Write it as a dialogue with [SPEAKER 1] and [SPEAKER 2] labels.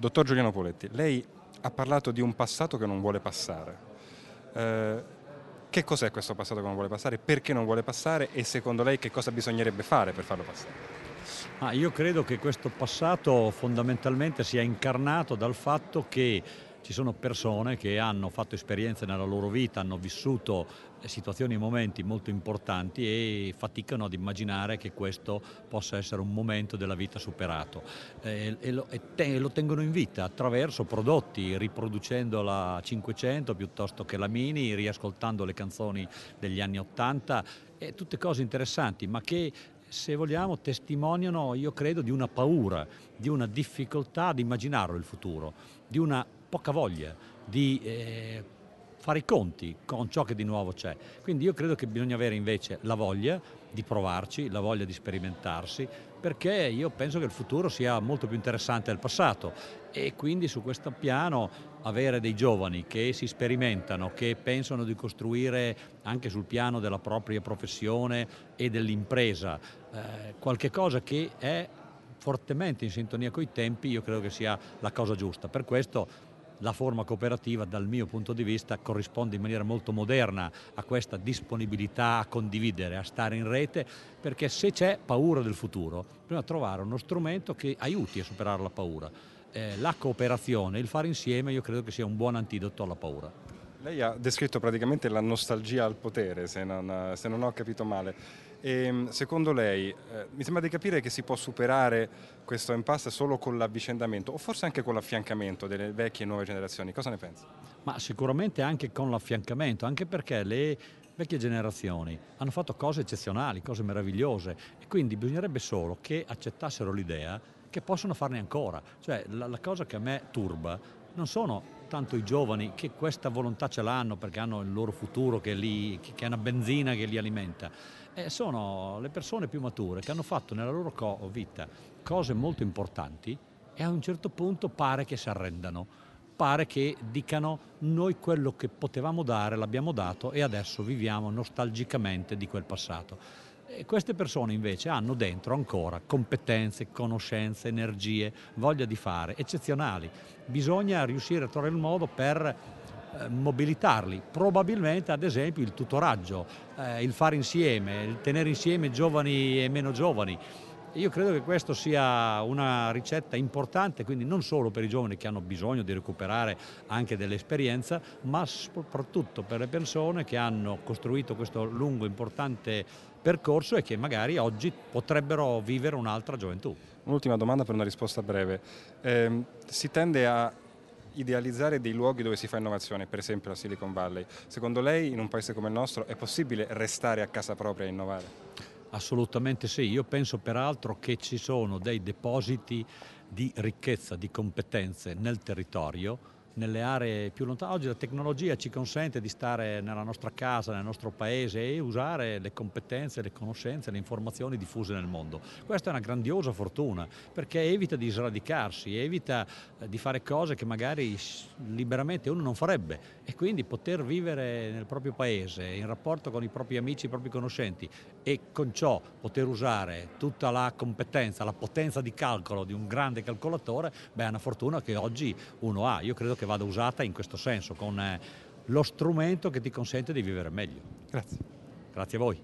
[SPEAKER 1] Dottor Giuliano Poletti, lei ha parlato di un passato che non vuole passare. Eh, che cos'è questo passato che non vuole passare? Perché non vuole passare? E secondo lei che cosa bisognerebbe fare per farlo passare?
[SPEAKER 2] Ah, io credo che questo passato fondamentalmente sia incarnato dal fatto che ci sono persone che hanno fatto esperienze nella loro vita, hanno vissuto eh, situazioni e momenti molto importanti e faticano ad immaginare che questo possa essere un momento della vita superato eh, e, lo, tengono in vita attraverso prodotti, riproducendo la 500 piuttosto che la Mini, riascoltando le canzoni degli anni 80, tutte cose interessanti ma che se vogliamo, testimoniano, io credo, di una paura, di una difficoltà ad immaginarlo il futuro, di una poca voglia di eh, fare i conti con ciò che di nuovo c'è. Quindi io credo che bisogna avere invece la voglia di provarci, la voglia di sperimentarsi, perché io penso che il futuro sia molto più interessante del passato e quindi su questo piano avere dei giovani che si sperimentano, che pensano di costruire anche sul piano della propria professione e dell'impresa eh, qualche cosa che è fortemente in sintonia con i tempi, io credo che sia la cosa giusta. Per questo la forma cooperativa dal mio punto di vista corrisponde in maniera molto moderna a questa disponibilità a condividere, a stare in rete, perché se c'è paura del futuro, bisogna trovare uno strumento che aiuti a superare la paura. Eh, la cooperazione, il fare insieme, io credo che sia un buon antidoto alla paura.
[SPEAKER 1] Lei ha descritto praticamente la nostalgia al potere, se non, se non ho capito male. E, ehm, secondo lei, eh, mi sembra di capire che si può superare questo impasse solo con l'avvicendamento
[SPEAKER 2] o forse anche con l'affiancamento delle vecchie e nuove generazioni? Cosa ne pensa? Ma sicuramente anche con l'affiancamento, anche perché le vecchie generazioni hanno fatto cose eccezionali, cose meravigliose e quindi bisognerebbe solo che accettassero l'idea che possono farne ancora. Cioè la, la cosa che a me turba non sono tanto i giovani che questa volontà ce l'hanno perché hanno il loro futuro che, li, che è una benzina che li alimenta, eh, sono le persone più mature che hanno fatto nella loro co vita cose molto importanti e a un certo punto pare che si arrendano, pare che dicano noi quello che potevamo dare l'abbiamo dato e adesso viviamo nostalgicamente di quel passato queste persone invece hanno dentro ancora competenze, conoscenze, energie, voglia di fare, eccezionali. Bisogna riuscire a trovare il modo per eh, mobilitarli, probabilmente ad esempio il tutoraggio, eh, il fare insieme, il tenere insieme giovani e meno giovani, io credo che questa sia una ricetta importante, quindi non solo per i giovani che hanno bisogno di recuperare anche dell'esperienza, ma soprattutto per le persone che hanno costruito questo lungo, importante percorso e che magari oggi potrebbero vivere un'altra gioventù. Un'ultima domanda per una risposta breve.
[SPEAKER 1] Eh, si tende a idealizzare dei luoghi dove si fa innovazione, per esempio la Silicon Valley. Secondo lei in un paese come il nostro è possibile restare a casa propria e innovare?
[SPEAKER 2] Assolutamente sì, io penso peraltro che ci sono dei depositi di ricchezza, di competenze nel territorio nelle aree più lontane. Oggi la tecnologia ci consente di stare nella nostra casa, nel nostro paese e usare le competenze, le conoscenze, le informazioni diffuse nel mondo. Questa è una grandiosa fortuna perché evita di sradicarsi, evita eh, di fare cose che magari liberamente uno non farebbe e quindi poter vivere nel proprio paese, in rapporto con i propri amici, i propri conoscenti e con ciò poter usare tutta la competenza, la potenza di calcolo di un grande calcolatore, beh è una fortuna che oggi uno ha. Io credo che vada usata in questo senso, con eh, lo strumento che ti consente di vivere meglio. Grazie. Grazie a voi.